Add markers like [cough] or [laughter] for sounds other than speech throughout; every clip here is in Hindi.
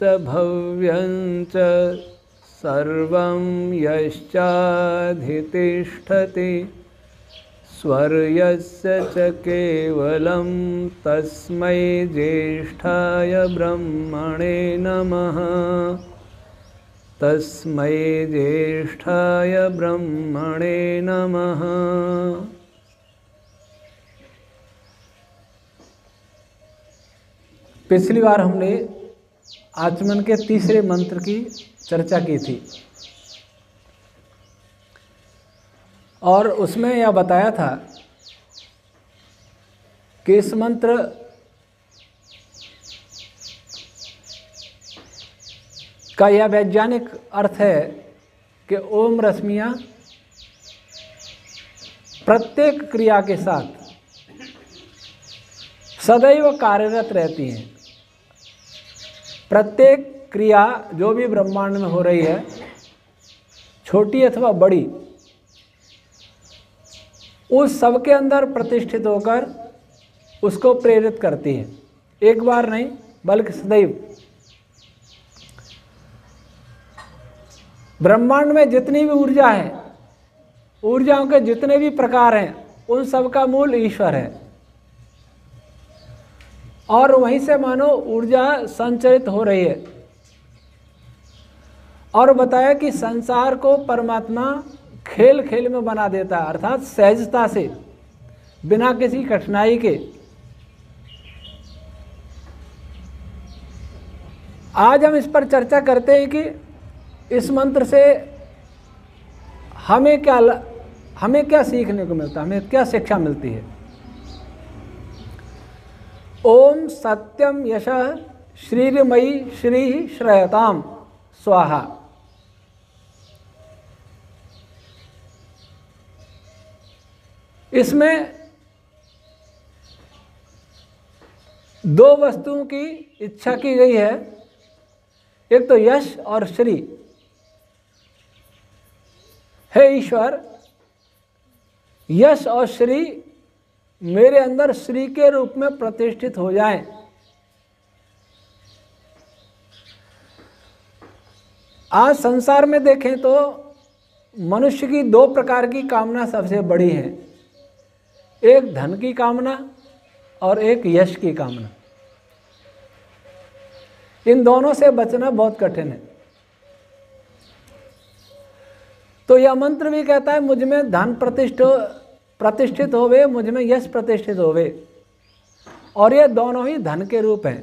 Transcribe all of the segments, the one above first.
च भव्यं च सर्वं यश्चाधितिष्ठति स्वर्यस्य ज्येष्ठाय ब्रह्मणे नम तस्म ज्येष्ठाय ब्रह्मणे नम पिछली बार हमने आचमन के तीसरे मंत्र की चर्चा की थी और उसमें यह बताया था कि इस मंत्र का यह वैज्ञानिक अर्थ है कि ओम रश्मिया प्रत्येक क्रिया के साथ सदैव कार्यरत रहती हैं प्रत्येक क्रिया जो भी ब्रह्मांड में हो रही है छोटी अथवा बड़ी उस सब के अंदर प्रतिष्ठित होकर उसको प्रेरित करती है एक बार नहीं बल्कि सदैव ब्रह्मांड में जितनी भी ऊर्जा है ऊर्जाओं के जितने भी प्रकार हैं उन सब का मूल ईश्वर है और वहीं से मानो ऊर्जा संचरित हो रही है और बताया कि संसार को परमात्मा खेल खेल में बना देता है अर्थात सहजता से बिना किसी कठिनाई के आज हम इस पर चर्चा करते हैं कि इस मंत्र से हमें क्या हमें क्या सीखने को मिलता है हमें क्या शिक्षा मिलती है ओम सत्यम यश श्रीरमयी श्री श्रयताम स्वाहा इसमें दो वस्तुओं की इच्छा की गई है एक तो यश और श्री हे ईश्वर यश और श्री मेरे अंदर श्री के रूप में प्रतिष्ठित हो जाए आज संसार में देखें तो मनुष्य की दो प्रकार की कामना सबसे बड़ी है एक धन की कामना और एक यश की कामना इन दोनों से बचना बहुत कठिन है तो यह मंत्र भी कहता है मुझ में धन प्रतिष्ठा प्रतिष्ठित होवे मुझ में यश प्रतिष्ठित होवे और ये दोनों ही धन के रूप हैं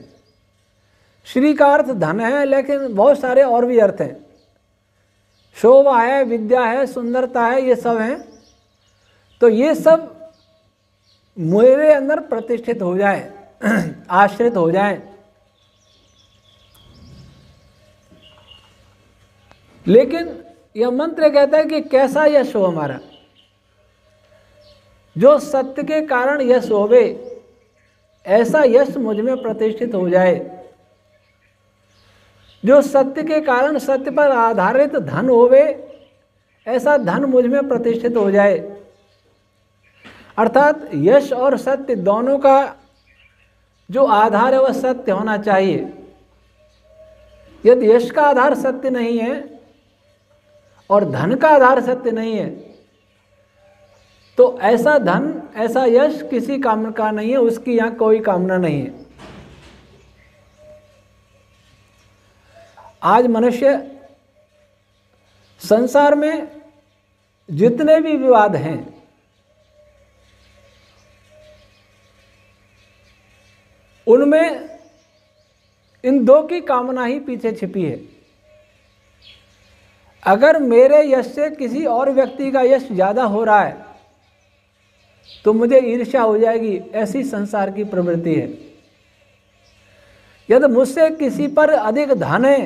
श्री का अर्थ धन है लेकिन बहुत सारे और भी अर्थ हैं शोभा है विद्या है सुंदरता है ये सब हैं तो ये सब मेरे अंदर प्रतिष्ठित हो जाए [clears throat] आश्रित हो जाए लेकिन यह मंत्र कहता है कि कैसा यश हो हमारा जो सत्य के कारण यश होवे ऐसा यश मुझ में प्रतिष्ठित हो जाए जो सत्य के कारण सत्य पर आधारित धन होवे ऐसा धन मुझ में प्रतिष्ठित हो जाए अर्थात यश और सत्य दोनों का जो आधार है वह सत्य होना चाहिए यदि यश का आधार सत्य नहीं है और धन का आधार सत्य नहीं है तो ऐसा धन ऐसा यश किसी काम का नहीं है उसकी यहाँ कोई कामना नहीं है आज मनुष्य संसार में जितने भी विवाद हैं उनमें इन दो की कामना ही पीछे छिपी है अगर मेरे यश से किसी और व्यक्ति का यश ज़्यादा हो रहा है तो मुझे ईर्ष्या हो जाएगी ऐसी संसार की प्रवृत्ति है यदि मुझसे किसी पर अधिक धन है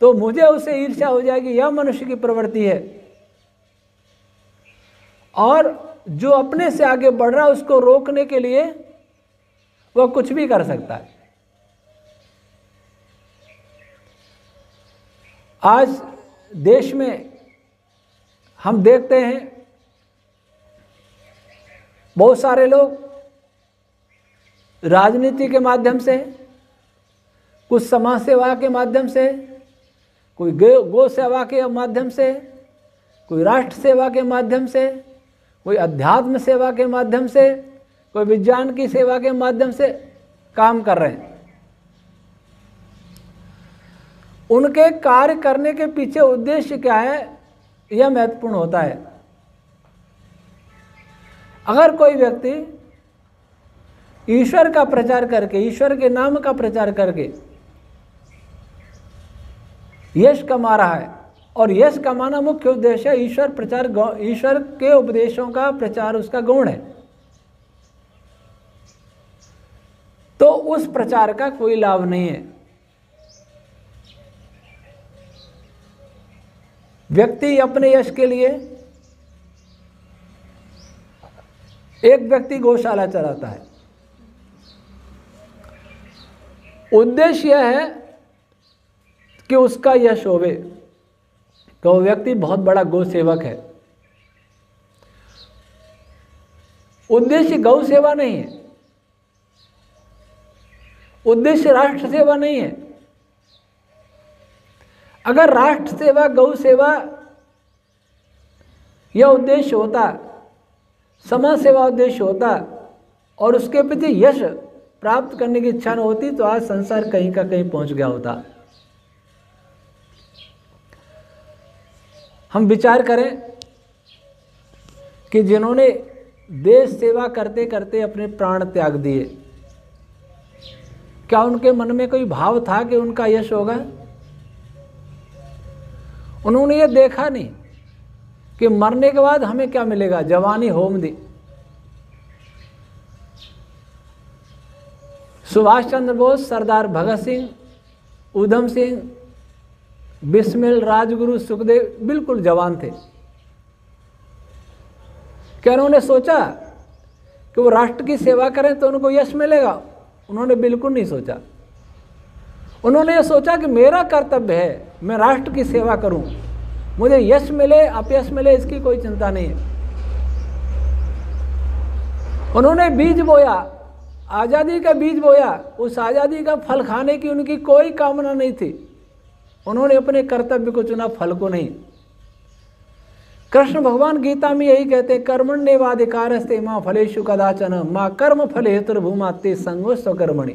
तो मुझे उसे ईर्ष्या हो जाएगी यह मनुष्य की प्रवृत्ति है और जो अपने से आगे बढ़ रहा है उसको रोकने के लिए वह कुछ भी कर सकता है आज देश में हम देखते हैं बहुत सारे लोग राजनीति के माध्यम से कुछ समाज सेवा के माध्यम से कोई गो गो सेवा के माध्यम से कोई राष्ट्र सेवा के माध्यम से कोई अध्यात्म सेवा के माध्यम से कोई विज्ञान की सेवा के माध्यम से काम कर रहे हैं उनके कार्य करने के पीछे उद्देश्य क्या है यह महत्वपूर्ण होता है अगर कोई व्यक्ति ईश्वर का प्रचार करके ईश्वर के नाम का प्रचार करके यश कमा रहा है और यश कमाना मुख्य उद्देश्य ईश्वर प्रचार ईश्वर के उपदेशों का प्रचार उसका गौण है तो उस प्रचार का कोई लाभ नहीं है व्यक्ति अपने यश के लिए एक व्यक्ति गौशाला चलाता है उद्देश्य यह है कि उसका यह शोभे कि वह व्यक्ति बहुत बड़ा गौ सेवक है उद्देश्य गौ सेवा नहीं है उद्देश्य राष्ट्र सेवा नहीं है अगर राष्ट्र सेवा गौ सेवा यह उद्देश्य होता समाज सेवा उद्देश्य होता और उसके प्रति यश प्राप्त करने की इच्छा न होती तो आज संसार कहीं का कहीं पहुंच गया होता हम विचार करें कि जिन्होंने देश सेवा करते करते अपने प्राण त्याग दिए क्या उनके मन में कोई भाव था कि उनका यश होगा उन्होंने ये देखा नहीं कि मरने के बाद हमें क्या मिलेगा जवानी होम दी सुभाष चंद्र बोस सरदार भगत सिंह उधम सिंह बिस्मिल राजगुरु सुखदेव बिल्कुल जवान थे क्या उन्होंने सोचा कि वो राष्ट्र की सेवा करें तो उनको यश मिलेगा उन्होंने बिल्कुल नहीं सोचा उन्होंने ये सोचा कि मेरा कर्तव्य है मैं राष्ट्र की सेवा करूं मुझे यश मिले अपयश मिले इसकी कोई चिंता नहीं है उन्होंने बीज बोया आज़ादी का बीज बोया उस आज़ादी का फल खाने की उनकी कोई कामना नहीं थी उन्होंने अपने कर्तव्य को चुना फल को नहीं कृष्ण भगवान गीता में यही कहते हैं वाधिकार से माँ फलेशु कदाचन माँ कर्म फल भूमा ते संगो स्वकर्मणि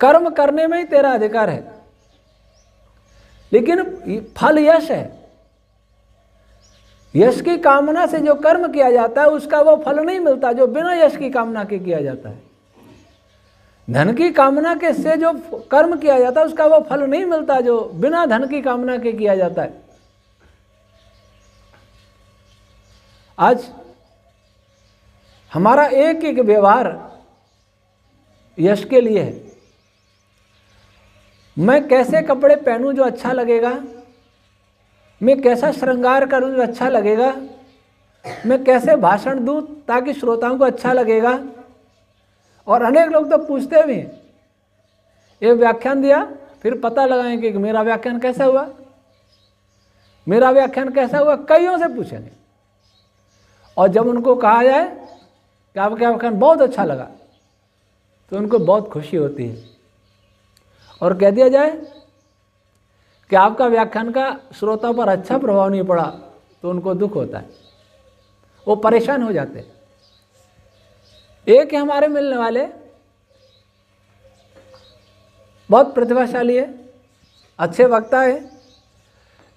कर्म करने में ही तेरा अधिकार है लेकिन फल यश है यश की कामना से जो कर्म किया जाता है उसका वो फल नहीं मिलता जो बिना यश की कामना के किया जाता है धन की कामना के से जो कर्म किया जाता है उसका वो फल नहीं मिलता जो बिना धन की कामना के किया जाता है आज हमारा एक एक व्यवहार यश के लिए है मैं कैसे कपड़े पहनूं जो अच्छा लगेगा मैं कैसा श्रृंगार करूं जो अच्छा लगेगा मैं कैसे भाषण दूं ताकि श्रोताओं को अच्छा लगेगा और अनेक लोग तो पूछते भी हैं ये व्याख्यान दिया फिर पता लगाएंगे कि मेरा व्याख्यान कैसा हुआ मेरा व्याख्यान कैसा हुआ कईयों से पूछेंगे और जब उनको कहा जाए कि आपका व्याख्यान बहुत अच्छा लगा तो उनको बहुत खुशी होती है और कह दिया जाए कि आपका व्याख्यान का श्रोता पर अच्छा प्रभाव नहीं पड़ा तो उनको दुख होता है वो परेशान हो जाते हैं एक है हमारे मिलने वाले बहुत प्रतिभाशाली है अच्छे वक्ता है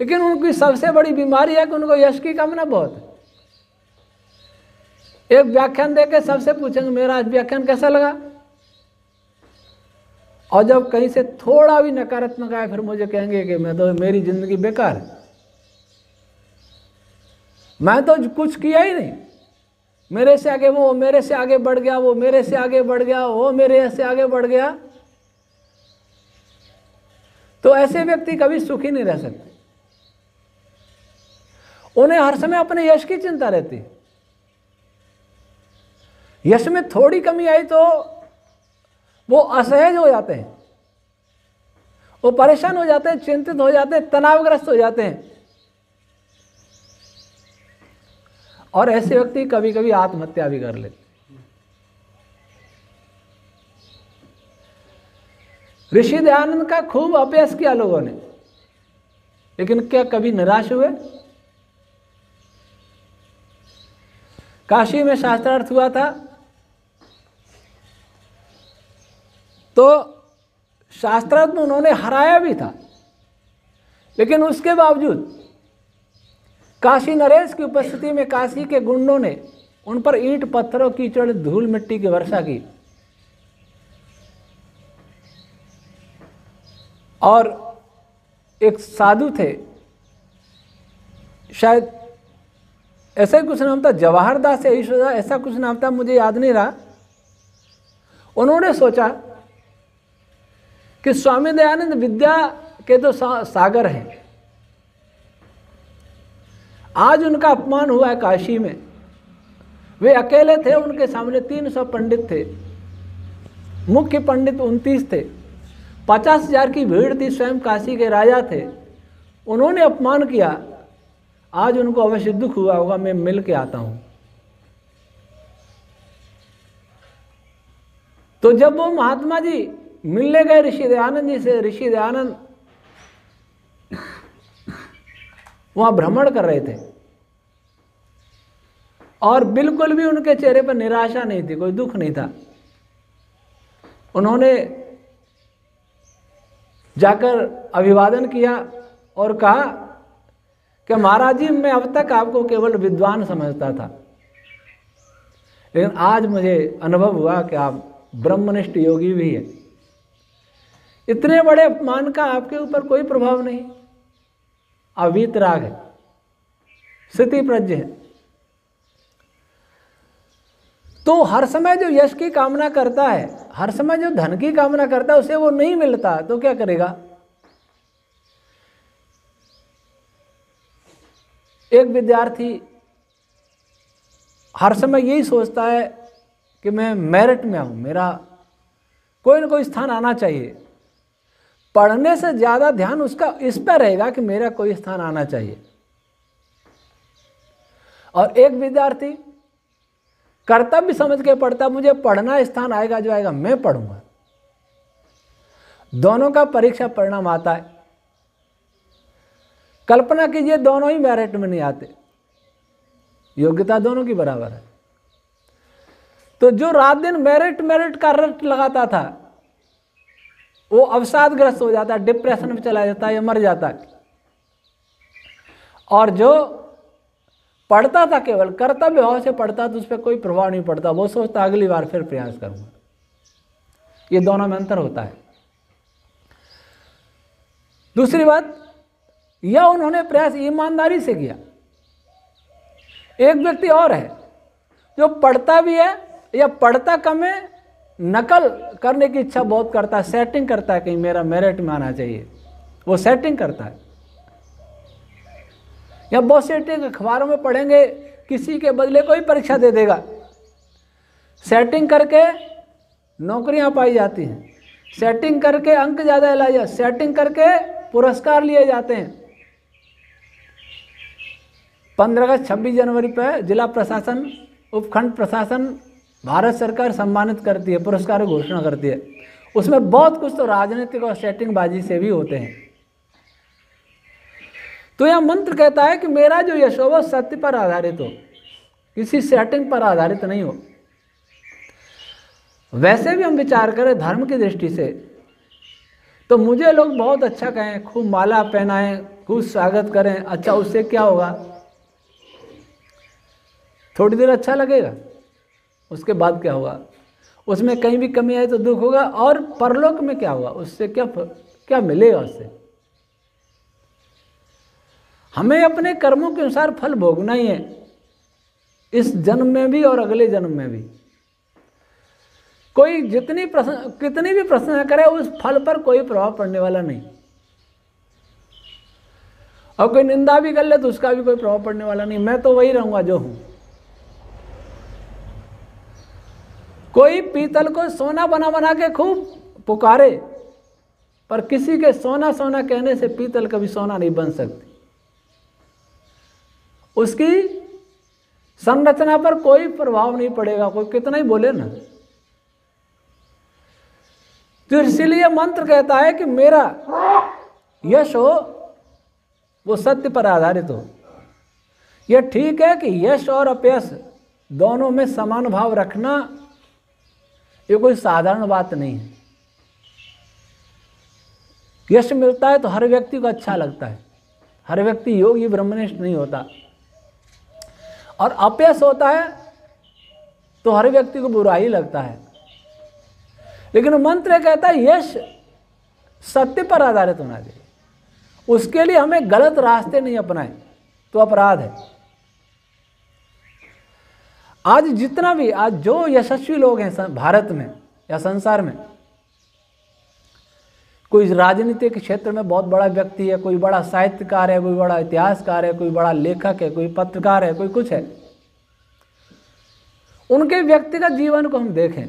लेकिन उनकी सबसे बड़ी बीमारी है कि उनको यश की कामना बहुत है एक व्याख्यान देके सबसे पूछेंगे मेरा आज व्याख्यान कैसा लगा और जब कहीं से थोड़ा भी नकारात्मक आए फिर मुझे कहेंगे कि मैं तो मेरी ज़िंदगी बेकार है मैं तो कुछ किया ही नहीं मेरे से आगे वो मेरे से आगे बढ़ गया वो मेरे से आगे बढ़ गया वो मेरे से आगे बढ़ गया तो ऐसे व्यक्ति कभी सुखी नहीं रह सकते उन्हें हर समय अपने यश की चिंता रहती यश में थोड़ी कमी आई तो वो असहज हो जाते हैं वो परेशान हो जाते हैं चिंतित हो जाते हैं तनावग्रस्त हो जाते हैं और ऐसे व्यक्ति कभी कभी आत्महत्या भी कर लेते ऋषि दयानंद का खूब अभ्यास किया लोगों ने लेकिन क्या कभी निराश हुए काशी में शास्त्रार्थ हुआ था तो शास्त्रार्थ में उन्होंने हराया भी था लेकिन उसके बावजूद काशी नरेश की उपस्थिति में काशी के गुंडों ने उन पर ईंट पत्थरों कीचड़ धूल मिट्टी की वर्षा की और एक साधु थे शायद ऐसा ही कुछ नाम था जवाहरदास ऐसा कुछ नाम था मुझे याद नहीं रहा उन्होंने सोचा कि स्वामी दयानंद विद्या के तो सागर हैं आज उनका अपमान हुआ है काशी में वे अकेले थे उनके सामने 300 पंडित थे मुख्य पंडित उनतीस थे पचास हजार की भीड़ थी स्वयं काशी के राजा थे उन्होंने अपमान किया आज उनको अवश्य दुख हुआ होगा मैं मिल के आता हूँ तो जब वो महात्मा जी मिलने गए ऋषि दयानंद जी से ऋषि दयानंद वहां भ्रमण कर रहे थे और बिल्कुल भी उनके चेहरे पर निराशा नहीं थी कोई दुख नहीं था उन्होंने जाकर अभिवादन किया और कहा कि महाराज जी मैं अब तक आपको केवल विद्वान समझता था लेकिन आज मुझे अनुभव हुआ कि आप ब्रह्मनिष्ठ योगी भी हैं इतने बड़े अपमान का आपके ऊपर कोई प्रभाव नहीं अवीत राग है स्थिति प्रज्ञ है तो हर समय जो यश की कामना करता है हर समय जो धन की कामना करता है उसे वो नहीं मिलता तो क्या करेगा एक विद्यार्थी हर समय यही सोचता है कि मैं मेरिट में हूं मेरा कोई ना कोई स्थान आना चाहिए पढ़ने से ज़्यादा ध्यान उसका इस पर रहेगा कि मेरा कोई स्थान आना चाहिए और एक विद्यार्थी कर्तव्य समझ के पढ़ता मुझे पढ़ना स्थान आएगा जो आएगा मैं पढ़ूंगा दोनों का परीक्षा परिणाम आता है कल्पना कीजिए दोनों ही मैरिट में नहीं आते योग्यता दोनों की बराबर है तो जो रात दिन मेरिट मेरिट का रट लगाता था वो अवसादग्रस्त हो जाता है डिप्रेशन में चला जाता है या मर जाता है और जो पढ़ता था केवल कर्तव्य भाव से पढ़ता तो उस पर कोई प्रभाव नहीं पड़ता वो सोचता अगली बार फिर प्रयास करूंगा ये दोनों में अंतर होता है दूसरी बात यह उन्होंने प्रयास ईमानदारी से किया एक व्यक्ति और है जो पढ़ता भी है या पढ़ता कम है नकल करने की इच्छा बहुत करता है सेटिंग करता है कहीं मेरा मेरिट में आना चाहिए वो सेटिंग करता है या बहुत सेटिंग अखबारों में पढ़ेंगे किसी के बदले कोई परीक्षा दे देगा सेटिंग करके नौकरियां पाई जाती हैं सेटिंग करके अंक ज़्यादा लाए जाते सेटिंग करके पुरस्कार लिए जाते हैं पंद्रह अगस्त छब्बीस जनवरी पर जिला प्रशासन उपखंड प्रशासन भारत सरकार सम्मानित करती है पुरस्कार घोषणा करती है उसमें बहुत कुछ तो राजनीतिक और सेटिंगबाजी से भी होते हैं तो यह मंत्र कहता है कि मेरा जो यश हो वह सत्य पर आधारित हो किसी सेटिंग पर आधारित नहीं हो वैसे भी हम विचार करें धर्म की दृष्टि से तो मुझे लोग बहुत अच्छा कहें खूब माला पहनाएं खूब स्वागत करें अच्छा उससे क्या होगा थोड़ी देर अच्छा लगेगा उसके बाद क्या हुआ उसमें कहीं भी कमी आई तो दुख होगा और परलोक में क्या हुआ उससे क्या क्या मिलेगा उससे हमें अपने कर्मों के अनुसार फल भोगना ही है इस जन्म में भी और अगले जन्म में भी कोई जितनी प्रश्न कितनी भी प्रश्न करे उस फल पर कोई प्रभाव पड़ने वाला नहीं और कोई निंदा भी कर ले तो उसका भी कोई प्रभाव पड़ने वाला नहीं मैं तो वही रहूंगा जो हूं कोई पीतल को सोना बना बना के खूब पुकारे पर किसी के सोना सोना कहने से पीतल कभी सोना नहीं बन सकती उसकी संरचना पर कोई प्रभाव नहीं पड़ेगा कोई कितना ही बोले ना तो इसलिए मंत्र कहता है कि मेरा यश हो वो सत्य पर आधारित हो यह ठीक है कि यश और अपयश दोनों में समान भाव रखना ये कोई साधारण बात नहीं है यश मिलता है तो हर व्यक्ति को अच्छा लगता है हर व्यक्ति योगी ब्रह्मनिष्ठ नहीं होता और अपयश होता है तो हर व्यक्ति को बुरा ही लगता है लेकिन मंत्र कहता है यश सत्य पर आधारित होना चाहिए उसके लिए हमें गलत रास्ते नहीं अपनाए तो अपराध है आज जितना भी आज जो यशस्वी लोग हैं भारत में या संसार में कोई राजनीति के क्षेत्र में बहुत बड़ा व्यक्ति है कोई बड़ा साहित्यकार है कोई बड़ा इतिहासकार है कोई बड़ा लेखक है कोई पत्रकार है कोई कुछ है उनके व्यक्तिगत जीवन को हम देखें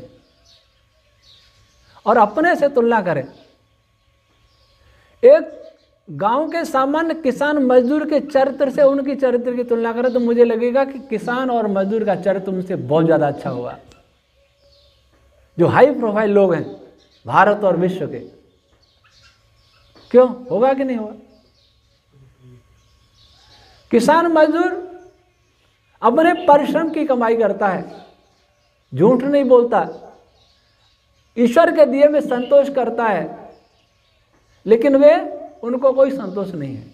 और अपने से तुलना करें एक गांव के सामान्य किसान मजदूर के चरित्र से उनकी चरित्र की तुलना करें तो मुझे लगेगा कि किसान और मजदूर का चरित्र उनसे बहुत ज़्यादा अच्छा हुआ जो हाई प्रोफाइल लोग हैं भारत और विश्व के क्यों होगा कि नहीं होगा किसान मजदूर अपने परिश्रम की कमाई करता है झूठ नहीं बोलता ईश्वर के दिए में संतोष करता है लेकिन वे उनको कोई संतोष नहीं है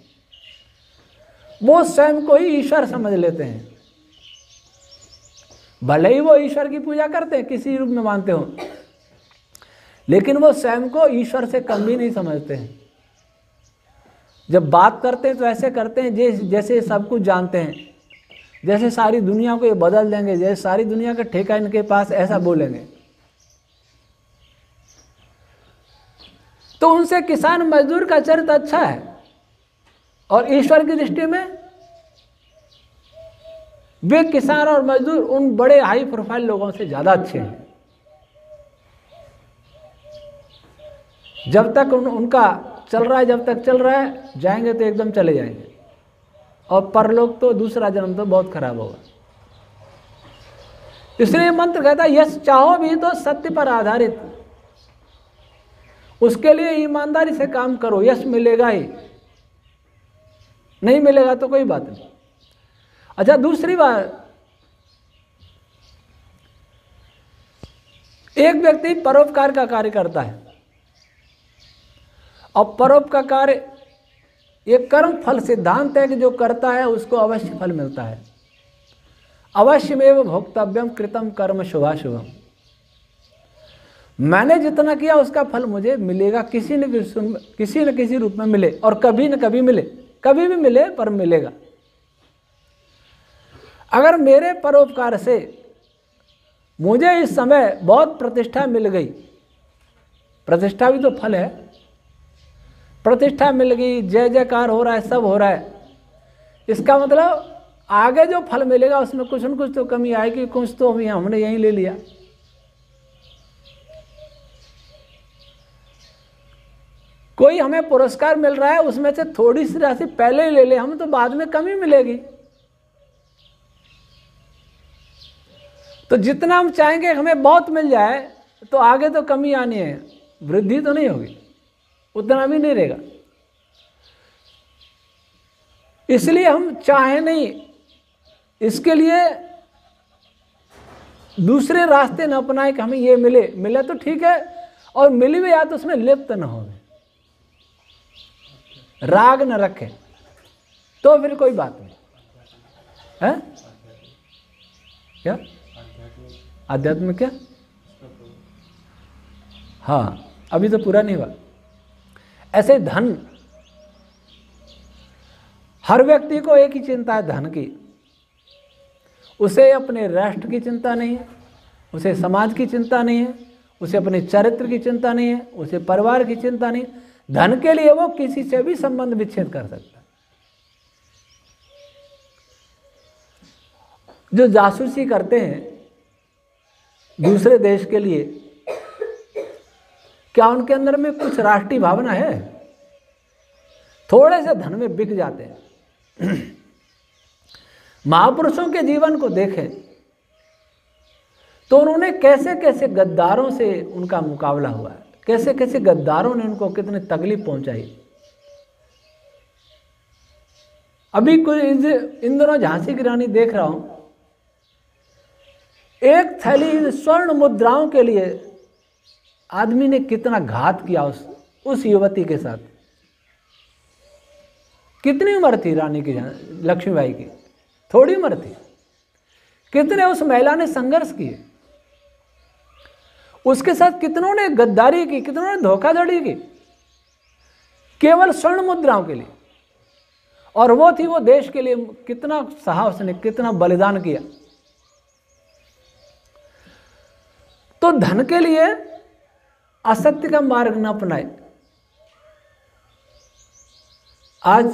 वो स्वयं को ही ईश्वर समझ लेते हैं भले ही वो ईश्वर की पूजा करते हैं किसी रूप में मानते हो लेकिन वो स्वयं को ईश्वर से कम भी नहीं समझते हैं जब बात करते हैं तो ऐसे करते हैं जैसे जैसे सब कुछ जानते हैं जैसे सारी दुनिया को ये बदल देंगे जैसे सारी दुनिया का ठेका इनके पास ऐसा बोलेंगे तो उनसे किसान मजदूर का चरित्र अच्छा है और ईश्वर की दृष्टि में वे किसान और मजदूर उन बड़े हाई प्रोफाइल लोगों से ज़्यादा अच्छे हैं जब तक उन, उनका चल रहा है जब तक चल रहा है जाएंगे तो एकदम चले जाएंगे और परलोक तो दूसरा जन्म तो बहुत खराब होगा इसलिए मंत्र कहता है यश चाहो भी तो सत्य पर आधारित उसके लिए ईमानदारी से काम करो यश मिलेगा ही नहीं मिलेगा तो कोई बात नहीं अच्छा दूसरी बात एक व्यक्ति परोपकार का कार्य करता है और परोप का कार्य ये कर्म फल सिद्धांत है कि जो करता है उसको अवश्य फल मिलता है अवश्य में वो भोक्तव्यम कृतम कर्म शुभाशुभम मैंने जितना किया उसका फल मुझे मिलेगा किसी न किसी न किसी रूप में मिले और कभी न कभी मिले कभी भी मिले पर मिलेगा अगर मेरे परोपकार से मुझे इस समय बहुत प्रतिष्ठा मिल गई प्रतिष्ठा भी तो फल है प्रतिष्ठा मिल गई जय जयकार हो रहा है सब हो रहा है इसका मतलब आगे जो फल मिलेगा उसमें कुछ न कुछ तो कमी आएगी कुछ तो भी हमने यहीं ले लिया कोई हमें पुरस्कार मिल रहा है उसमें से थोड़ी सी राशि पहले ही ले ले हम तो बाद में कमी मिलेगी तो जितना हम चाहेंगे हमें बहुत मिल जाए तो आगे तो कमी आनी है वृद्धि तो नहीं होगी उतना भी नहीं रहेगा इसलिए हम चाहे नहीं इसके लिए दूसरे रास्ते न अपनाए कि हमें ये मिले मिले तो ठीक है और मिली भी या तो उसमें लिप्त ना होगी राग न रखे तो फिर कोई बात नहीं है क्या आध्यात्म क्या हाँ अभी तो पूरा नहीं हुआ ऐसे धन हर व्यक्ति को एक ही चिंता है धन की उसे अपने राष्ट्र की चिंता नहीं है उसे समाज की चिंता नहीं है उसे अपने चरित्र की चिंता नहीं है उसे परिवार की चिंता नहीं है धन के लिए वो किसी से भी संबंध विच्छेद कर सकता है जो जासूसी करते हैं दूसरे देश के लिए क्या उनके अंदर में कुछ राष्ट्रीय भावना है थोड़े से धन में बिक जाते हैं [clears throat] महापुरुषों के जीवन को देखें तो उन्होंने कैसे कैसे गद्दारों से उनका मुकाबला हुआ है कैसे कैसे गद्दारों ने उनको कितनी तकलीफ पहुंचाई अभी कुछ इन दिनों झांसी की रानी देख रहा हूं एक थैली स्वर्ण मुद्राओं के लिए आदमी ने कितना घात किया उस उस युवती के साथ कितनी उम्र थी रानी की लक्ष्मीबाई की थोड़ी उम्र थी कितने उस महिला ने संघर्ष किए उसके साथ कितनों ने गद्दारी की कितनों ने धोखाधड़ी की केवल स्वर्ण मुद्राओं के लिए और वो थी वो देश के लिए कितना सहा उसने कितना बलिदान किया तो धन के लिए असत्य का मार्ग न अपनाए आज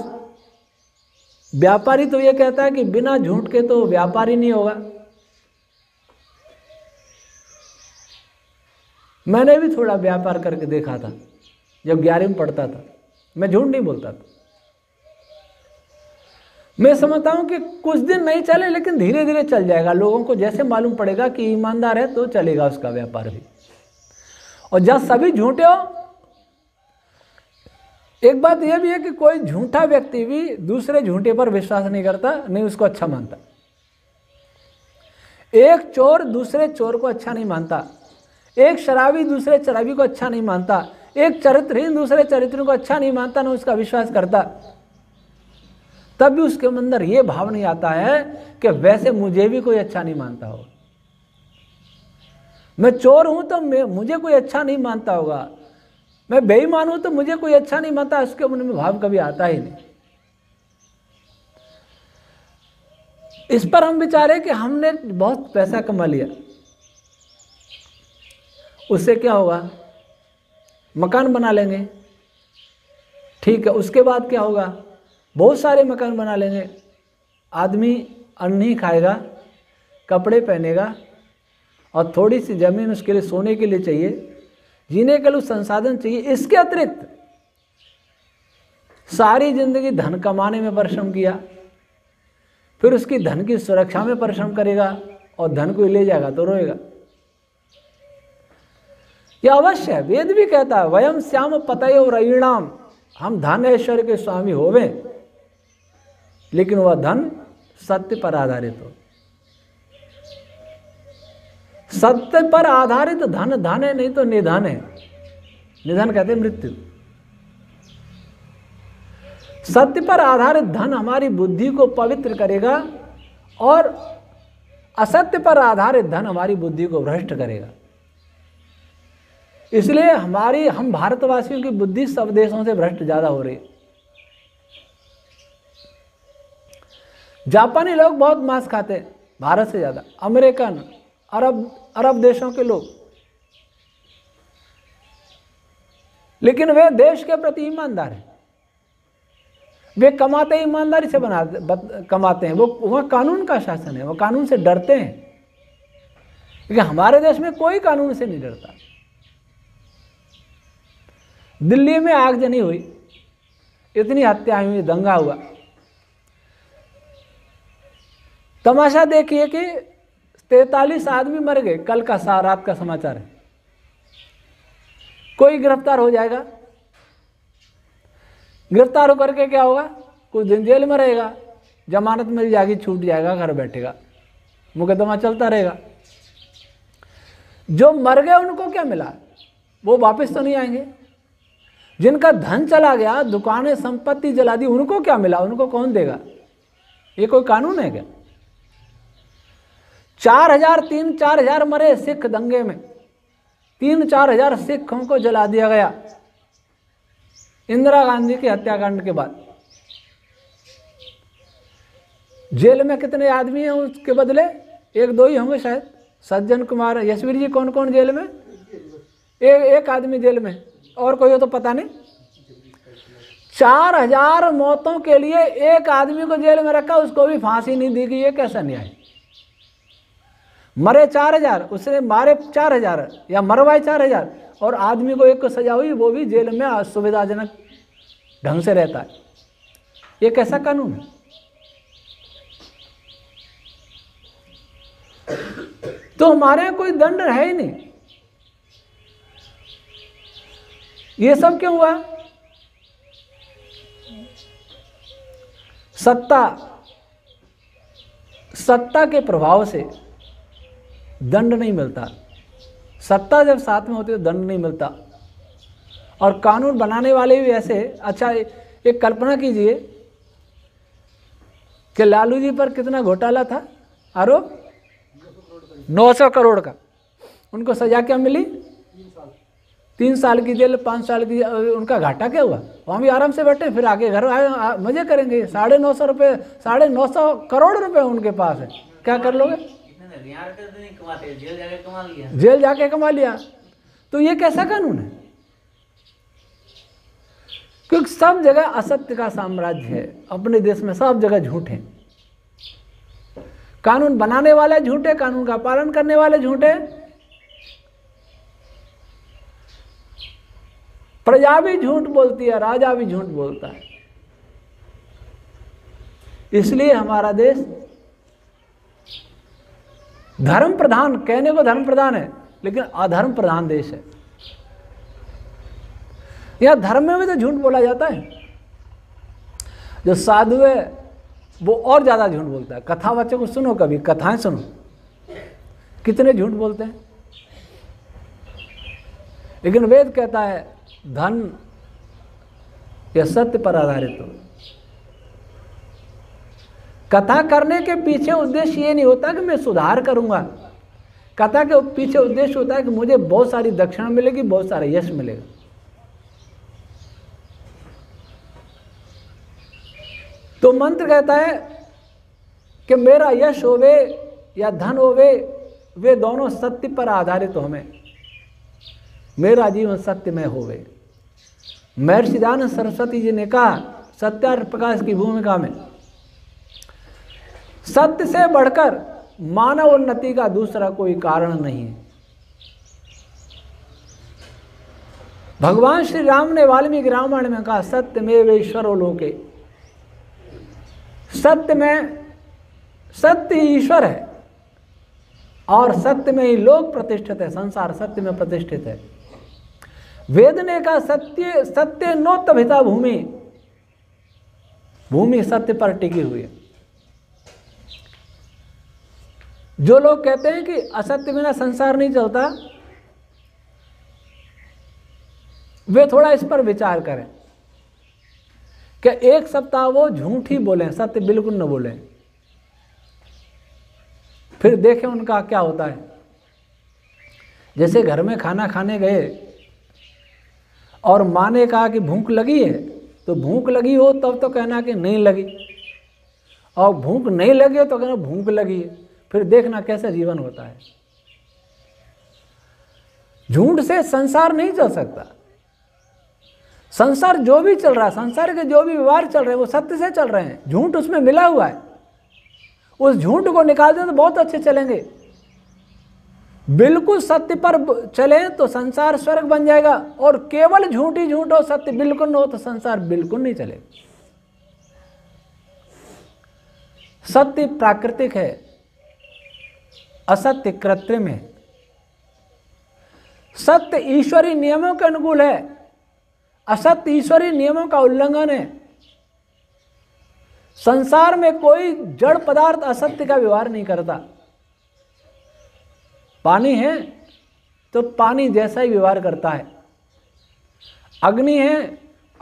व्यापारी तो ये कहता है कि बिना झूठ के तो व्यापारी नहीं होगा मैंने भी थोड़ा व्यापार करके देखा था जब ग्यारह में पढ़ता था मैं झूठ नहीं बोलता था मैं समझता हूं कि कुछ दिन नहीं चले लेकिन धीरे धीरे चल जाएगा लोगों को जैसे मालूम पड़ेगा कि ईमानदार है तो चलेगा उसका व्यापार भी और जब सभी झूठे हो एक बात यह भी है कि कोई झूठा व्यक्ति भी दूसरे झूठे पर विश्वास नहीं करता नहीं उसको अच्छा मानता एक चोर दूसरे चोर को अच्छा नहीं मानता एक शराबी दूसरे शराबी को अच्छा नहीं मानता एक चरित्रहीन दूसरे चरित्र को अच्छा नहीं मानता ना उसका विश्वास करता तब भी उसके अंदर यह भाव नहीं आता है कि वैसे मुझे भी कोई अच्छा नहीं मानता हो मैं चोर हूं तो मुझे कोई अच्छा नहीं मानता होगा मैं बेईमान हूं तो मुझे कोई अच्छा नहीं मानता उसके मन में भाव कभी आता ही नहीं इस पर हम विचारे कि हमने बहुत पैसा कमा लिया उससे क्या होगा मकान बना लेंगे ठीक है उसके बाद क्या होगा बहुत सारे मकान बना लेंगे आदमी अन्न ही खाएगा कपड़े पहनेगा और थोड़ी सी ज़मीन उसके लिए सोने के लिए चाहिए जीने के लिए संसाधन चाहिए इसके अतिरिक्त सारी जिंदगी धन कमाने में परिश्रम किया फिर उसकी धन की सुरक्षा में परिश्रम करेगा और धन को ले जाएगा तो रोएगा ये अवश्य है वेद भी कहता है वयम श्याम पतय और रईणाम हम धन ऐश्वर्य के स्वामी होवे लेकिन वह धन सत्य पर आधारित हो सत्य पर आधारित धन धन है नहीं तो निधन है निधन कहते मृत्यु सत्य पर आधारित धन हमारी बुद्धि को पवित्र करेगा और असत्य पर आधारित धन हमारी बुद्धि को भ्रष्ट करेगा इसलिए हमारी हम भारतवासियों की बुद्धि सब देशों से भ्रष्ट ज़्यादा हो रही है जापानी लोग बहुत मांस खाते हैं भारत से ज़्यादा अमेरिकन अरब अरब देशों के लोग लेकिन वे देश के प्रति ईमानदार हैं वे कमाते ईमानदारी से बनाते बत, कमाते हैं वो वह कानून का शासन है वो कानून से डरते हैं लेकिन हमारे देश में कोई कानून से नहीं डरता दिल्ली में आगजनी हुई इतनी हत्याएं हुई दंगा हुआ तमाशा देखिए कि तैतालीस आदमी मर गए कल का सा रात का समाचार है कोई गिरफ्तार हो जाएगा गिरफ्तार होकर के क्या होगा कुछ दिन जेल में रहेगा जमानत मिल जाएगी छूट जाएगा घर बैठेगा मुकदमा चलता रहेगा जो मर गए उनको क्या मिला वो वापस तो नहीं आएंगे जिनका धन चला गया दुकानें संपत्ति जला दी उनको क्या मिला उनको कौन देगा ये कोई कानून है क्या चार हजार तीन चार हजार मरे सिख दंगे में तीन चार हजार सिखों को जला दिया गया इंदिरा गांधी के हत्याकांड के बाद जेल में कितने आदमी हैं उसके बदले एक दो ही होंगे शायद सज्जन कुमार यशवीर जी कौन कौन जेल में एक एक आदमी जेल में और कोई हो तो पता नहीं चार हजार मौतों के लिए एक आदमी को जेल में रखा उसको भी फांसी नहीं दी गई ये कैसा न्याय मरे चार हजार उसने मारे चार हजार या मरवाए चार हजार और आदमी को एक को सजा हुई वो भी जेल में सुविधाजनक ढंग से रहता है ये कैसा कानून है तो हमारे कोई दंड है ही नहीं ये सब क्यों हुआ सत्ता सत्ता के प्रभाव से दंड नहीं मिलता सत्ता जब साथ में होती है तो दंड नहीं मिलता और कानून बनाने वाले भी ऐसे अच्छा एक कल्पना कीजिए कि लालू जी पर कितना घोटाला था आरोप 900 करोड़ का उनको सजा क्या मिली तीन साल की जेल पाँच साल की उनका घाटा क्या हुआ वहाँ भी आराम से बैठे फिर आके घर आए मज़े करेंगे साढ़े नौ सौ रुपये साढ़े नौ सौ करोड़ रुपए उनके पास है क्या कर लोगे तो जेल जाके कमा लिया तो ये कैसा कानून है क्योंकि सब जगह असत्य का साम्राज्य है अपने देश में सब जगह झूठ है कानून बनाने वाले झूठे कानून का पालन करने वाले झूठे प्रजा भी झूठ बोलती है राजा भी झूठ बोलता है इसलिए हमारा देश धर्म प्रधान कहने को धर्म प्रधान है लेकिन अधर्म प्रधान देश है यह धर्म में भी तो झूठ बोला जाता है जो साधु है वो और ज़्यादा झूठ बोलता है कथा बच्चों को सुनो कभी कथाएं सुनो कितने झूठ बोलते हैं लेकिन वेद कहता है धन यह सत्य पर आधारित हो कथा करने के पीछे उद्देश्य ये नहीं होता कि मैं सुधार करूंगा कथा के पीछे उद्देश्य होता है कि मुझे बहुत सारी दक्षिणा मिलेगी बहुत सारा यश मिलेगा तो मंत्र कहता है कि मेरा यश होवे या धन होवे वे दोनों सत्य पर आधारित हो हमें मेरा जीवन सत्य में होवे महर्षिदानंद सरस्वती जी ने कहा सत्यार प्रकाश की भूमिका में सत्य से बढ़कर मानव उन्नति का दूसरा कोई कारण नहीं है भगवान श्री राम ने वाल्मीकि रामायण में कहा सत्य में वे ईश्वर लोके सत्य में सत्य ईश्वर है और सत्य में ही लोक प्रतिष्ठित है संसार सत्य में प्रतिष्ठित है वेद ने कहा सत्य सत्य नो तभिता भूमि भूमि सत्य पर टिकी हुई है जो लोग कहते हैं कि असत्य बिना संसार नहीं चलता वे थोड़ा इस पर विचार करें कि एक सप्ताह वो झूठ ही बोले सत्य बिल्कुल न बोले फिर देखें उनका क्या होता है जैसे घर में खाना खाने गए और माँ ने कहा कि भूख लगी है तो भूख लगी हो तब तो कहना कि नहीं लगी और भूख नहीं लगी हो तो कहना भूख लगी है फिर देखना कैसा जीवन होता है झूठ से संसार नहीं चल सकता संसार जो भी चल रहा है संसार के जो भी व्यवहार चल रहे हैं वो सत्य से चल रहे हैं झूठ उसमें मिला हुआ है उस झूठ को निकाल दें तो बहुत अच्छे चलेंगे बिल्कुल सत्य पर चले तो संसार स्वर्ग बन जाएगा और केवल झूठी झूठ हो सत्य बिल्कुल न हो तो संसार बिल्कुल नहीं चलेगा सत्य प्राकृतिक है असत्य कृत्रिम है सत्य ईश्वरीय नियमों के अनुकूल है असत्य ईश्वरीय नियमों का उल्लंघन है संसार में कोई जड़ पदार्थ असत्य का व्यवहार नहीं करता पानी है तो पानी जैसा ही व्यवहार करता है अग्नि है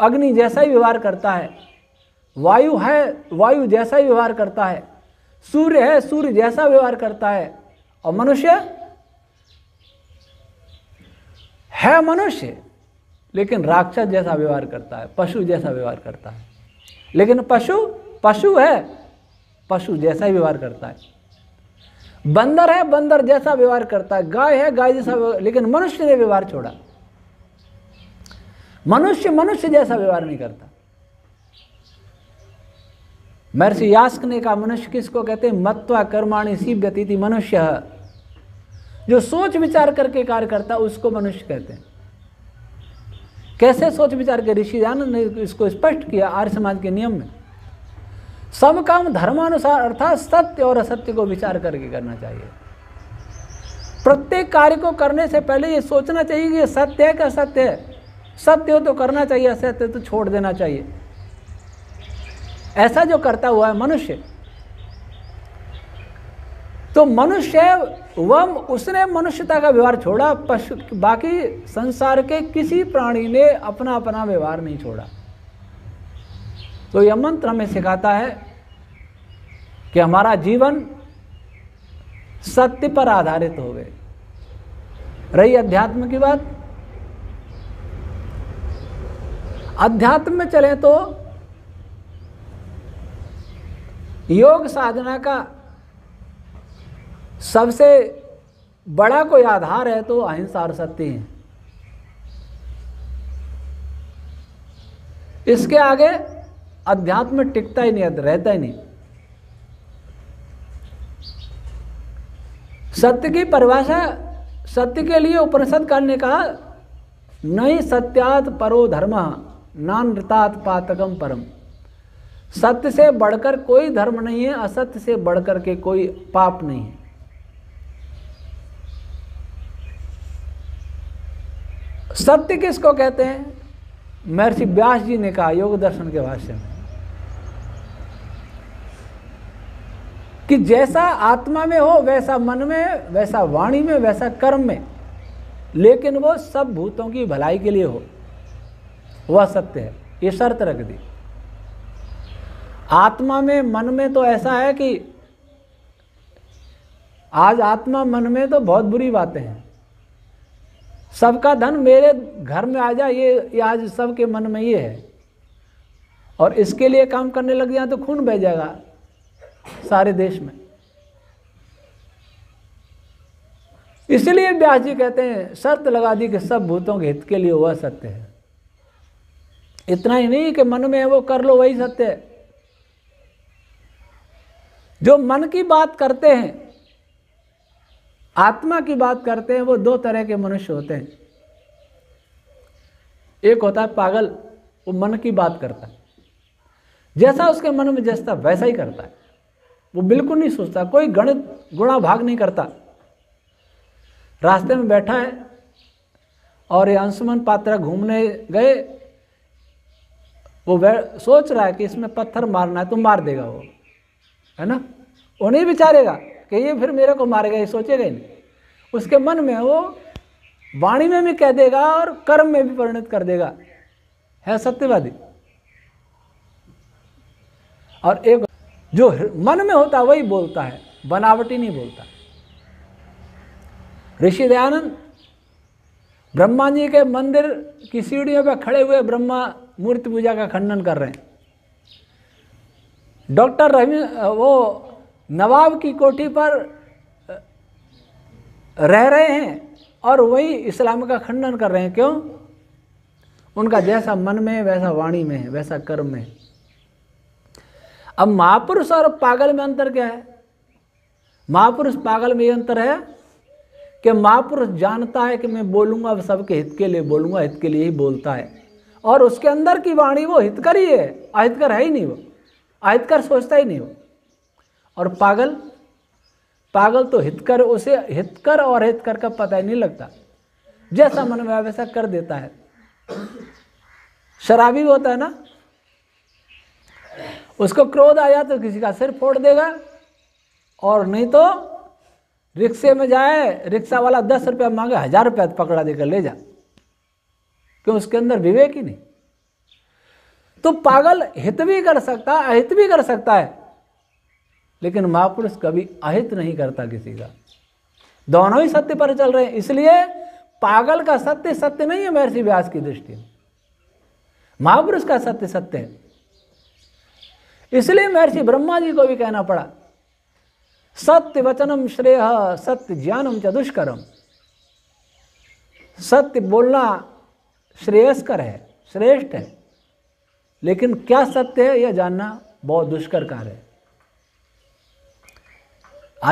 अग्नि जैसा ही व्यवहार करता है वायु है वायु जैसा ही व्यवहार करता है सूर्य है सूर्य जैसा व्यवहार करता है और मनुष्य है मनुष्य लेकिन राक्षस जैसा व्यवहार करता है पशु जैसा व्यवहार करता है लेकिन पशु पशु है पशु जैसा ही व्यवहार करता है बंदर है बंदर जैसा व्यवहार करता है गाय है गाय जैसा लेकिन मनुष्य ने व्यवहार छोड़ा मनुष्य मनुष्य जैसा व्यवहार नहीं करता महर्षि यास्क ने कहा मनुष्य किसको कहते हैं मत्वा कर्माणी सी थी मनुष्य जो सोच विचार करके कार्य करता उसको मनुष्य कहते हैं कैसे सोच विचार के ऋषि आनंद ने इसको स्पष्ट किया आर्य समाज के नियम में सम काम धर्मानुसार अर्थात सत्य और असत्य को विचार करके करना चाहिए प्रत्येक कार्य को करने से पहले ये सोचना चाहिए कि सत्य है कि असत्य है सत्य हो तो करना चाहिए असत्य तो छोड़ देना चाहिए ऐसा जो करता हुआ है मनुष्य तो मनुष्य वम उसने मनुष्यता का व्यवहार छोड़ा पशु बाकी संसार के किसी प्राणी ने अपना अपना व्यवहार नहीं छोड़ा तो यह मंत्र हमें सिखाता है कि हमारा जीवन सत्य पर आधारित हो गए रही अध्यात्म की बात अध्यात्म में चले तो योग साधना का सबसे बड़ा कोई आधार है तो अहिंसा और सत्य है इसके आगे अध्यात्म टिकता ही नहीं रहता ही नहीं सत्य की परिभाषा सत्य के लिए उपनिषद करने का नई सत्यात परो धर्म नानृतात पातकम परम सत्य से बढ़कर कोई धर्म नहीं है असत्य से बढ़कर के कोई पाप नहीं है सत्य किसको कहते हैं महर्षि व्यास जी ने कहा योग दर्शन के भाष्य में कि जैसा आत्मा में हो वैसा मन में वैसा वाणी में वैसा कर्म में लेकिन वो सब भूतों की भलाई के लिए हो वह सत्य है ये शर्त रख दी आत्मा में मन में तो ऐसा है कि आज आत्मा मन में तो बहुत बुरी बातें हैं सबका धन मेरे घर में आ जाए ये, ये आज सबके मन में ये है और इसके लिए काम करने लग जाए तो खून बह जाएगा सारे देश में इसलिए व्यास जी कहते हैं शर्त लगा दी कि सब भूतों के हित के लिए वह सत्य है इतना ही नहीं कि मन में है वो कर लो वही सत्य है जो मन की बात करते हैं आत्मा की बात करते हैं वो दो तरह के मनुष्य होते हैं एक होता है पागल वो मन की बात करता है जैसा उसके मन में जैसा वैसा ही करता है वो बिल्कुल नहीं सोचता कोई गणित गुणा भाग नहीं करता रास्ते में बैठा है और ये अंशुमन पात्र घूमने गए वो सोच रहा है कि इसमें पत्थर मारना है तो मार देगा वो है ना वो नहीं विचारेगा कि ये फिर मेरे को मारेगा ये सोचेगा ही नहीं उसके मन में वो वाणी में भी कह देगा और कर्म में भी परिणत कर देगा है सत्यवादी और एक जो मन में होता है वही बोलता है बनावटी नहीं बोलता ऋषि दयानंद ब्रह्मा जी के मंदिर की सीढ़ियों पर खड़े हुए ब्रह्मा मूर्ति पूजा का खंडन कर रहे हैं डॉक्टर रवि वो नवाब की कोठी पर रह रहे हैं और वही इस्लाम का खंडन कर रहे हैं क्यों उनका जैसा मन में वैसा वाणी में है वैसा कर्म में है अब महापुरुष और पागल में अंतर क्या है महापुरुष पागल में ये अंतर है कि महापुरुष जानता है कि मैं बोलूँगा अब सबके हित के लिए बोलूँगा हित के लिए ही बोलता है और उसके अंदर की वाणी वो हितकर ही है अहितकर है ही नहीं वो अहितकर सोचता ही नहीं वो और पागल पागल तो हितकर उसे हितकर और हितकर का पता ही नहीं लगता जैसा मन में वैसा कर देता है शराबी होता है ना उसको क्रोध आया तो किसी का सिर फोड़ देगा और नहीं तो रिक्शे में जाए रिक्शा वाला दस रुपया मांगे हजार रुपया तो पकड़ा देकर ले जा क्यों उसके अंदर विवेक ही नहीं तो पागल हित भी कर सकता अहित भी कर सकता है लेकिन महापुरुष कभी अहित नहीं करता किसी का दोनों ही सत्य पर चल रहे हैं इसलिए पागल का सत्य सत्य नहीं है महर्षि व्यास की दृष्टि में महापुरुष का सत्य सत्य है इसलिए महर्षि ब्रह्मा जी को भी कहना पड़ा सत्य वचनम श्रेय सत्य ज्ञानम च दुष्करम सत्य बोलना श्रेयस्कर है श्रेष्ठ है लेकिन क्या सत्य है यह जानना बहुत दुष्कर कार्य है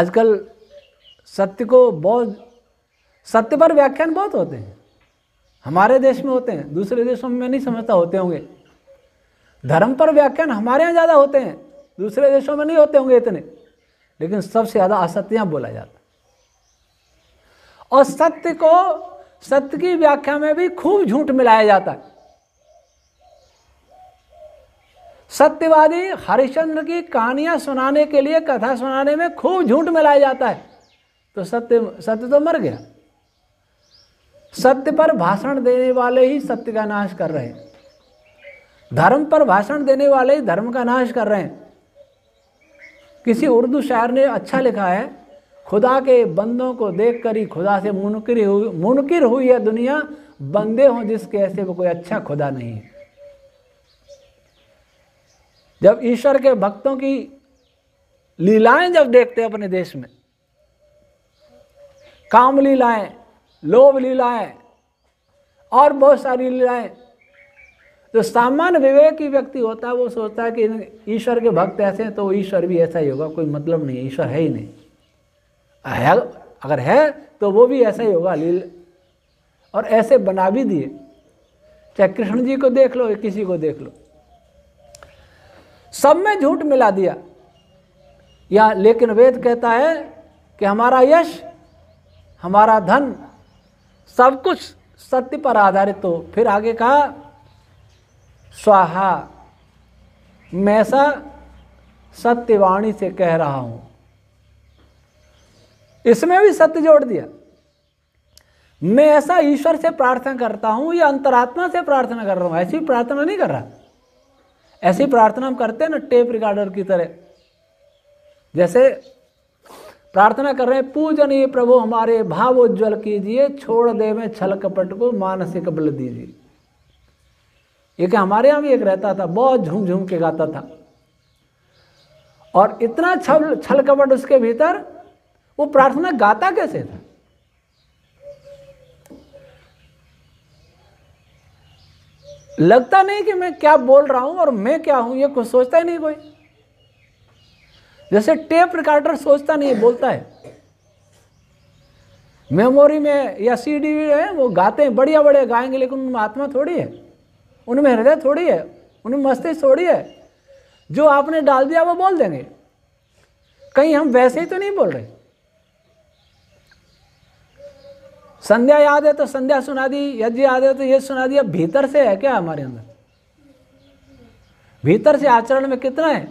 आजकल सत्य को बहुत सत्य पर व्याख्यान बहुत होते हैं हमारे देश में होते हैं दूसरे देशों में नहीं समझता होते होंगे धर्म पर व्याख्यान हमारे यहाँ ज़्यादा होते हैं दूसरे देशों में नहीं होते होंगे इतने लेकिन सबसे ज़्यादा असत्याँ बोला जाता और सत्य को सत्य की व्याख्या में भी खूब झूठ मिलाया जाता है सत्यवादी हरिश्चंद्र की कहानियां सुनाने के लिए कथा सुनाने में खूब झूठ मिलाया जाता है तो सत्य सत्य तो मर गया सत्य पर भाषण देने वाले ही सत्य का नाश कर रहे हैं धर्म पर भाषण देने वाले ही धर्म का नाश कर रहे हैं किसी उर्दू शायर ने अच्छा लिखा है खुदा के बंदों को देख कर ही खुदा से मुनकर हुई मुनकर हुई है दुनिया बंदे हों जिसके ऐसे वो कोई अच्छा खुदा नहीं है जब ईश्वर के भक्तों की लीलाएं जब देखते हैं अपने देश में काम लीलाएं लोभ लीलाएं और बहुत सारी लीलाएं जो सामान्य विवेक की व्यक्ति होता है वो सोचता है कि ईश्वर के भक्त ऐसे हैं तो ईश्वर भी ऐसा ही होगा कोई मतलब नहीं ईश्वर है ही नहीं है अगर है तो वो भी ऐसा ही होगा लील और ऐसे बना भी दिए चाहे कृष्ण जी को देख लो या किसी को देख लो सब में झूठ मिला दिया या लेकिन वेद कहता है कि हमारा यश हमारा धन सब कुछ सत्य पर आधारित हो फिर आगे कहा स्वाहा मैं ऐसा सत्यवाणी से कह रहा हूं इसमें भी सत्य जोड़ दिया मैं ऐसा ईश्वर से प्रार्थना करता हूं या अंतरात्मा से प्रार्थना कर रहा हूं ऐसी प्रार्थना नहीं कर रहा ऐसी प्रार्थना हम करते हैं ना टेप रिकॉर्डर की तरह जैसे प्रार्थना कर रहे हैं पूजनीय प्रभु हमारे भाव उज्ज्वल कीजिए छोड़ दे में छल कपट को मानसिक बल दीजिए एक हमारे यहां भी एक रहता था बहुत झूम झूम के गाता था और इतना छल छल कपट उसके भीतर वो प्रार्थना गाता कैसे था लगता नहीं कि मैं क्या बोल रहा हूं और मैं क्या हूं ये कुछ सोचता ही नहीं कोई जैसे टेप रिकॉर्डर सोचता नहीं है बोलता है मेमोरी में या सीडी में वो गाते हैं बढ़िया बढ़िया गाएंगे लेकिन उनमें आत्मा थोड़ी है उनमें हृदय थोड़ी है उनमें मस्तिष्क थोड़ी है जो आपने डाल दिया वो बोल देंगे कहीं हम वैसे ही तो नहीं बोल रहे संध्या याद है तो संध्या सुना दी यज्ञ याद है तो ये सुना दिया भीतर से है क्या हमारे अंदर भीतर से आचरण में कितना है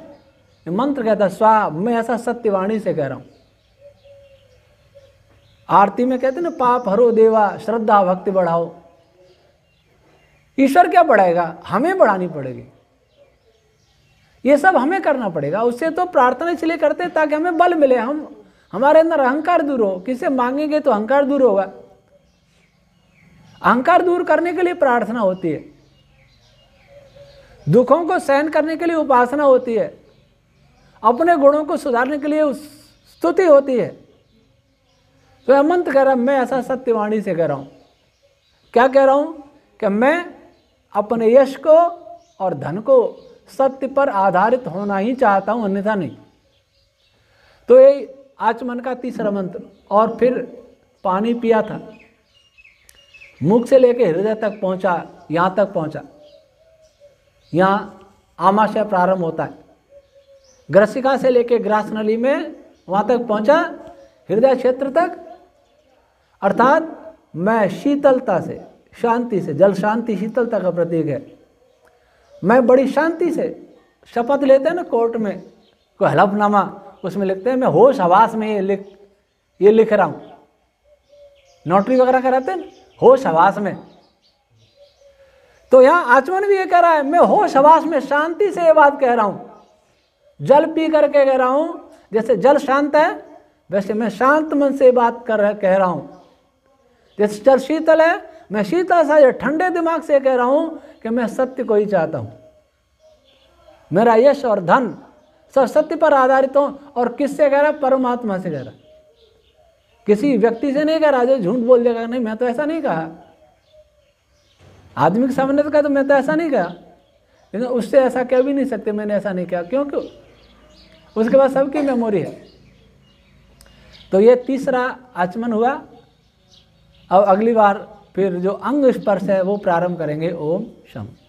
मंत्र कहता स्वा मैं ऐसा सत्यवाणी से कह रहा हूं आरती में कहते ना पाप हरो देवा श्रद्धा भक्ति बढ़ाओ ईश्वर क्या बढ़ाएगा हमें बढ़ानी पड़ेगी ये सब हमें करना पड़ेगा उससे तो प्रार्थना इसलिए करते हैं ताकि हमें बल मिले हम हमारे अंदर अहंकार दूर हो किसे मांगेंगे तो अहंकार दूर होगा अहंकार दूर करने के लिए प्रार्थना होती है दुखों को सहन करने के लिए उपासना होती है अपने गुणों को सुधारने के लिए स्तुति होती है तो हेमंत कह रहा मैं ऐसा सत्यवाणी से कह रहा हूं क्या कह रहा हूं कि मैं अपने यश को और धन को सत्य पर आधारित होना ही चाहता हूँ अन्यथा नहीं तो ये आचमन का तीसरा मंत्र और फिर पानी पिया था मुख से लेकर हृदय तक पहुँचा यहाँ तक पहुँचा यहाँ आमाशय प्रारंभ होता है ग्रसिका से लेकर ग्रास नली में वहाँ तक पहुँचा हृदय क्षेत्र तक अर्थात मैं शीतलता से शांति से जल शांति शीतलता का प्रतीक है मैं बड़ी शांति से शपथ लेते हैं ना कोर्ट में कोई हलफनामा उसमें लिखते हैं मैं होश हवास में ये लिख ये लिख रहा हूँ नोटरी वगैरह कराते हैं होश हवास में तो यहाँ आचमन भी ये कह रहा है मैं होश हवास में शांति से ये बात कह रहा हूँ जल पी करके कह रहा हूँ जैसे जल शांत है वैसे मैं शांत मन से बात कर कह रहा हूँ जैसे जल शीतल है मैं सीधा सा ये ठंडे दिमाग से कह रहा हूँ कि मैं सत्य को ही चाहता हूँ मेरा यश और धन सब सत्य पर आधारित हो और किससे कह रहा परमात्मा से कह रहा किसी व्यक्ति से नहीं कह रहा जो झूठ बोल देगा नहीं मैं तो ऐसा नहीं कहा आदमी के सामने तो कहा तो मैं तो ऐसा नहीं कहा लेकिन उससे ऐसा कह भी नहीं सकते मैंने ऐसा नहीं कहा क्यों क्यों उसके बाद सबकी मेमोरी है तो ये तीसरा आचमन हुआ अब अगली बार फिर जो अंग स्पर्श है वो प्रारंभ करेंगे ओम शम